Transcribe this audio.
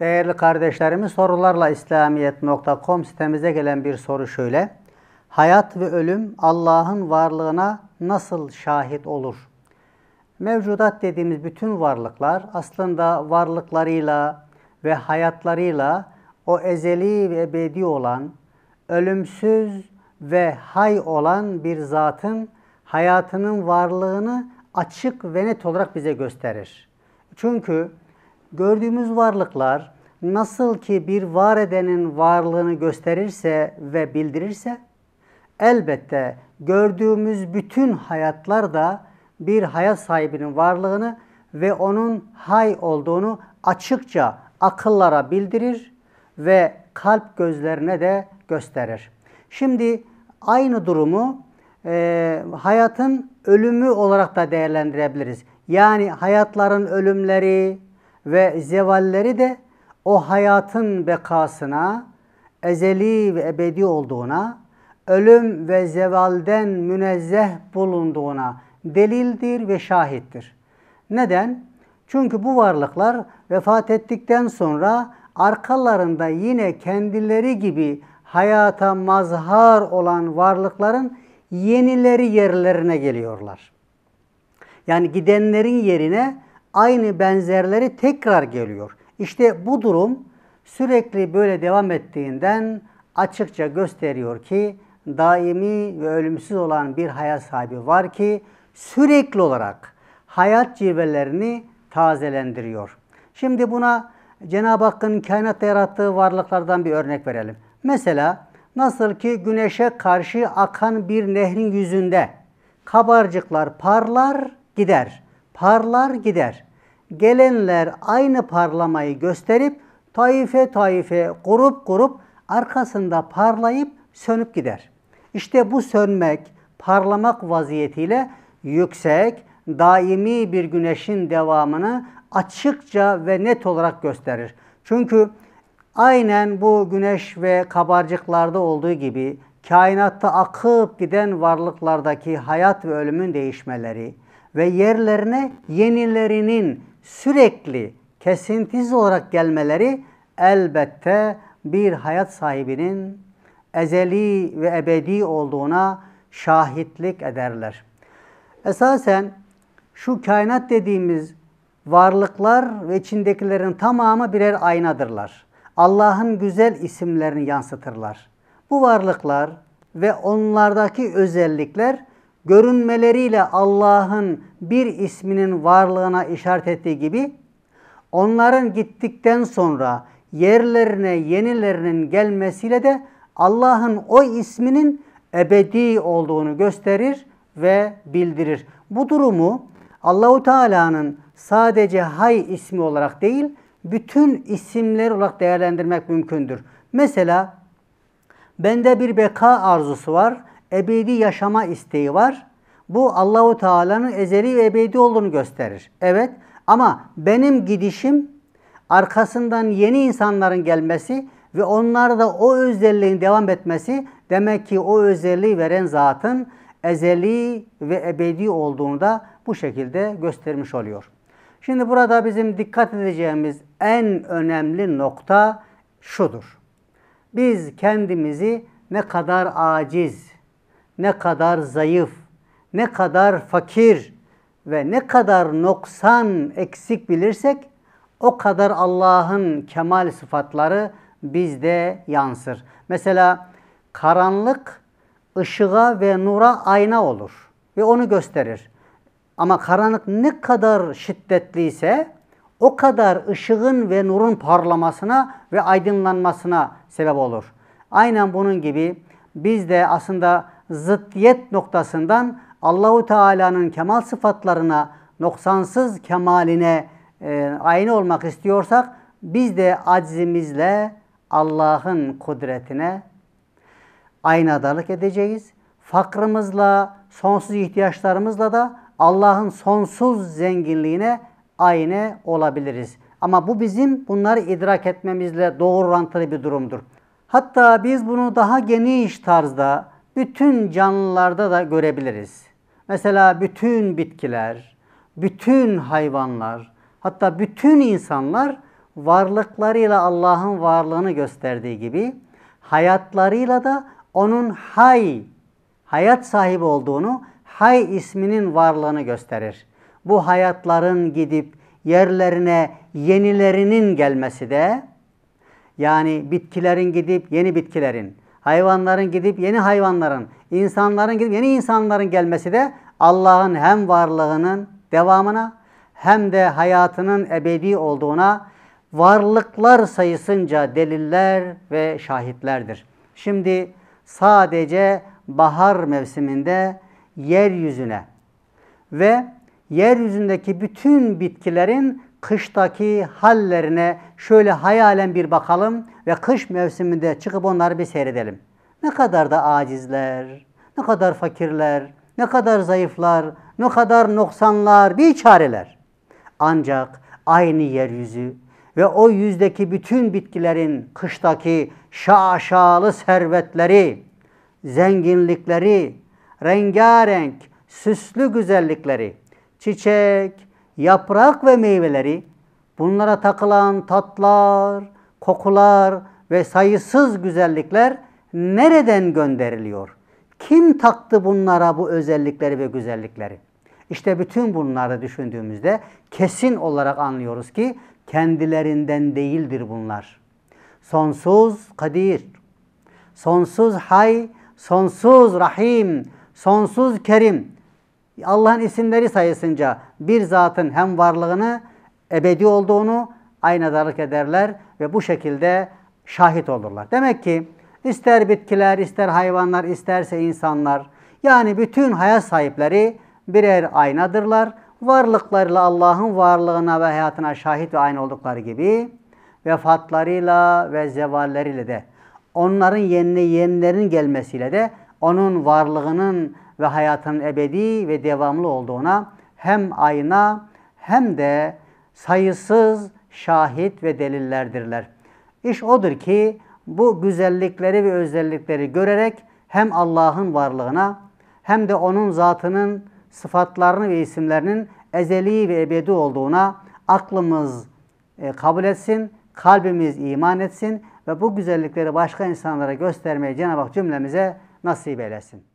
Değerli kardeşlerimiz sorularla İslamiyet.com sitemize gelen bir soru şöyle. Hayat ve ölüm Allah'ın varlığına nasıl şahit olur? Mevcudat dediğimiz bütün varlıklar aslında varlıklarıyla ve hayatlarıyla o ezeli ve ebedi olan, ölümsüz ve hay olan bir zatın hayatının varlığını açık ve net olarak bize gösterir. Çünkü gördüğümüz varlıklar nasıl ki bir var edenin varlığını gösterirse ve bildirirse elbette gördüğümüz bütün hayatlar da bir hayat sahibinin varlığını ve onun hay olduğunu açıkça akıllara bildirir ve kalp gözlerine de gösterir. Şimdi aynı durumu e, hayatın ölümü olarak da değerlendirebiliriz. Yani hayatların ölümleri, ve zevalleri de o hayatın bekasına, ezeli ve ebedi olduğuna, ölüm ve zevalden münezzeh bulunduğuna delildir ve şahittir. Neden? Çünkü bu varlıklar vefat ettikten sonra arkalarında yine kendileri gibi hayata mazhar olan varlıkların yenileri yerlerine geliyorlar. Yani gidenlerin yerine aynı benzerleri tekrar geliyor. İşte bu durum sürekli böyle devam ettiğinden açıkça gösteriyor ki daimi ve ölümsüz olan bir hayat sahibi var ki sürekli olarak hayat cilvelerini tazelendiriyor. Şimdi buna Cenab-ı Hakk'ın kainatta yarattığı varlıklardan bir örnek verelim. Mesela nasıl ki güneşe karşı akan bir nehrin yüzünde kabarcıklar parlar gider parlar gider. Gelenler aynı parlamayı gösterip taife taife grup grup arkasında parlayıp sönüp gider. İşte bu sönmek, parlamak vaziyetiyle yüksek, daimi bir güneşin devamını açıkça ve net olarak gösterir. Çünkü aynen bu güneş ve kabarcıklarda olduğu gibi kainatta akıp giden varlıklardaki hayat ve ölümün değişmeleri, ve yerlerine yenilerinin sürekli kesintisiz olarak gelmeleri elbette bir hayat sahibinin ezeli ve ebedi olduğuna şahitlik ederler. Esasen şu kainat dediğimiz varlıklar ve içindekilerin tamamı birer aynadırlar. Allah'ın güzel isimlerini yansıtırlar. Bu varlıklar ve onlardaki özellikler görünmeleriyle Allah'ın bir isminin varlığına işaret ettiği gibi onların gittikten sonra yerlerine yenilerinin gelmesiyle de Allah'ın o isminin ebedi olduğunu gösterir ve bildirir. Bu durumu Allahu Teala'nın sadece Hay ismi olarak değil, bütün isimler olarak değerlendirmek mümkündür. Mesela bende bir beka arzusu var ebedi yaşama isteği var. Bu Allahu Teala'nın ezeli ve ebedi olduğunu gösterir. Evet ama benim gidişim arkasından yeni insanların gelmesi ve onlar da o özelliğin devam etmesi demek ki o özelliği veren zatın ezeli ve ebedi olduğunu da bu şekilde göstermiş oluyor. Şimdi burada bizim dikkat edeceğimiz en önemli nokta şudur. Biz kendimizi ne kadar aciz ne kadar zayıf, ne kadar fakir ve ne kadar noksan eksik bilirsek o kadar Allah'ın kemal sıfatları bizde yansır. Mesela karanlık ışığa ve nura ayna olur ve onu gösterir. Ama karanlık ne kadar şiddetliyse o kadar ışığın ve nurun parlamasına ve aydınlanmasına sebep olur. Aynen bunun gibi biz de aslında zıddiyet noktasından Allahu Teala'nın kemal sıfatlarına, noksansız kemaline e, aynı olmak istiyorsak biz de aczimizle Allah'ın kudretine aynadalık edeceğiz. Fakrımızla, sonsuz ihtiyaçlarımızla da Allah'ın sonsuz zenginliğine aynı olabiliriz. Ama bu bizim bunları idrak etmemizle doğru orantılı bir durumdur. Hatta biz bunu daha geniş tarzda bütün canlılarda da görebiliriz. Mesela bütün bitkiler, bütün hayvanlar, hatta bütün insanlar varlıklarıyla Allah'ın varlığını gösterdiği gibi hayatlarıyla da onun hay, hayat sahibi olduğunu, hay isminin varlığını gösterir. Bu hayatların gidip yerlerine yenilerinin gelmesi de yani bitkilerin gidip yeni bitkilerin, hayvanların gidip yeni hayvanların, insanların gidip yeni insanların gelmesi de Allah'ın hem varlığının devamına hem de hayatının ebedi olduğuna varlıklar sayısınca deliller ve şahitlerdir. Şimdi sadece bahar mevsiminde yeryüzüne ve yeryüzündeki bütün bitkilerin kıştaki hallerine şöyle hayalen bir bakalım ve kış mevsiminde çıkıp onları bir seyredelim. Ne kadar da acizler, ne kadar fakirler, ne kadar zayıflar, ne kadar noksanlar, bir çareler. Ancak aynı yeryüzü ve o yüzdeki bütün bitkilerin kıştaki şaşalı servetleri, zenginlikleri, rengarenk, süslü güzellikleri, çiçek, yaprak ve meyveleri, bunlara takılan tatlar, kokular ve sayısız güzellikler nereden gönderiliyor? Kim taktı bunlara bu özellikleri ve güzellikleri? İşte bütün bunları düşündüğümüzde kesin olarak anlıyoruz ki kendilerinden değildir bunlar. Sonsuz kadir, sonsuz hay, sonsuz rahim, sonsuz kerim, Allah'ın isimleri sayısınca bir zatın hem varlığını, ebedi olduğunu aynadarlık ederler ve bu şekilde şahit olurlar. Demek ki ister bitkiler, ister hayvanlar, isterse insanlar yani bütün hayat sahipleri birer aynadırlar. Varlıklarıyla Allah'ın varlığına ve hayatına şahit ve aynı oldukları gibi vefatlarıyla ve zevalleriyle de onların yerine yenilerin gelmesiyle de onun varlığının ve hayatının ebedi ve devamlı olduğuna hem ayna hem de sayısız şahit ve delillerdirler. İş odur ki bu güzellikleri ve özellikleri görerek hem Allah'ın varlığına hem de onun zatının sıfatlarını ve isimlerinin ezeli ve ebedi olduğuna aklımız e, kabul etsin, kalbimiz iman etsin ve bu güzellikleri başka insanlara göstermeye Cenab-ı Hak cümlemize nasip eylesin.